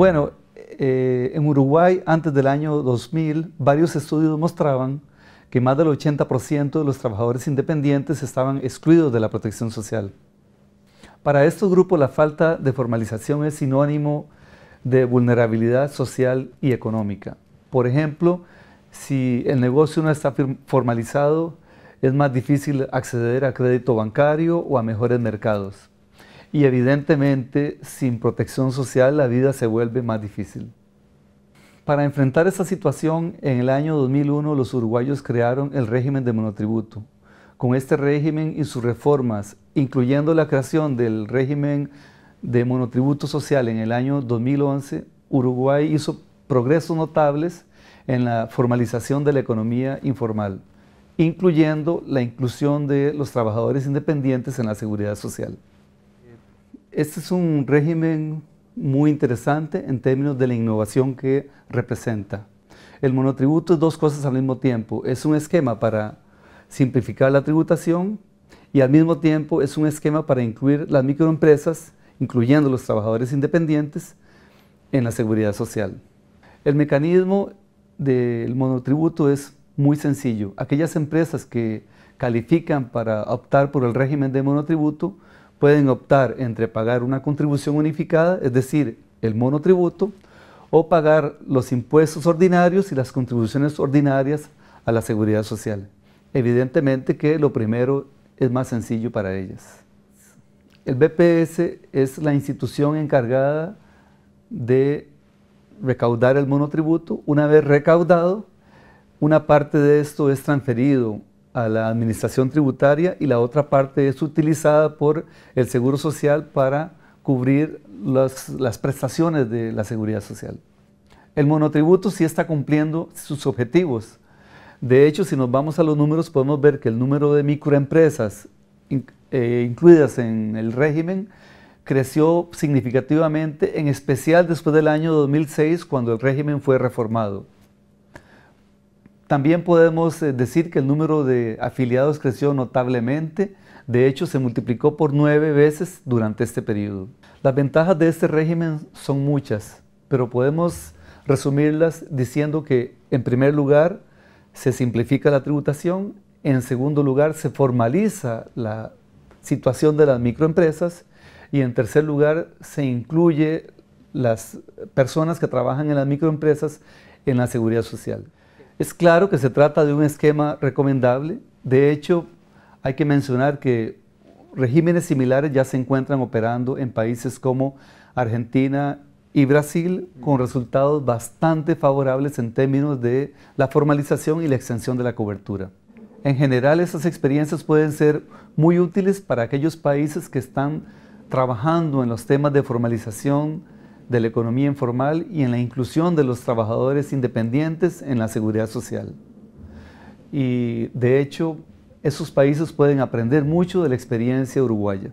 Bueno, eh, en Uruguay antes del año 2000 varios estudios mostraban que más del 80% de los trabajadores independientes estaban excluidos de la protección social. Para estos grupos la falta de formalización es sinónimo de vulnerabilidad social y económica. Por ejemplo, si el negocio no está formalizado, es más difícil acceder a crédito bancario o a mejores mercados. Y evidentemente, sin protección social, la vida se vuelve más difícil. Para enfrentar esta situación, en el año 2001 los uruguayos crearon el régimen de monotributo. Con este régimen y sus reformas, incluyendo la creación del régimen de monotributo social en el año 2011, Uruguay hizo progresos notables en la formalización de la economía informal, incluyendo la inclusión de los trabajadores independientes en la seguridad social. Este es un régimen muy interesante en términos de la innovación que representa. El monotributo es dos cosas al mismo tiempo. Es un esquema para simplificar la tributación y al mismo tiempo es un esquema para incluir las microempresas, incluyendo los trabajadores independientes, en la seguridad social. El mecanismo del monotributo es muy sencillo. Aquellas empresas que califican para optar por el régimen de monotributo pueden optar entre pagar una contribución unificada, es decir, el monotributo, o pagar los impuestos ordinarios y las contribuciones ordinarias a la seguridad social. Evidentemente que lo primero es más sencillo para ellas. El BPS es la institución encargada de recaudar el monotributo. Una vez recaudado, una parte de esto es transferido a la administración tributaria y la otra parte es utilizada por el Seguro Social para cubrir las, las prestaciones de la seguridad social. El monotributo sí está cumpliendo sus objetivos. De hecho, si nos vamos a los números, podemos ver que el número de microempresas eh, incluidas en el régimen creció significativamente, en especial después del año 2006, cuando el régimen fue reformado. También podemos eh, decir que el número de afiliados creció notablemente, de hecho se multiplicó por nueve veces durante este periodo. Las ventajas de este régimen son muchas, pero podemos resumirlas diciendo que en primer lugar se simplifica la tributación, en segundo lugar se formaliza la situación de las microempresas y en tercer lugar se incluye las personas que trabajan en las microempresas en la seguridad social. Es claro que se trata de un esquema recomendable. De hecho, hay que mencionar que regímenes similares ya se encuentran operando en países como Argentina y Brasil con resultados bastante favorables en términos de la formalización y la extensión de la cobertura. En general, esas experiencias pueden ser muy útiles para aquellos países que están trabajando en los temas de formalización, de la economía informal y en la inclusión de los trabajadores independientes en la seguridad social. Y de hecho, esos países pueden aprender mucho de la experiencia uruguaya.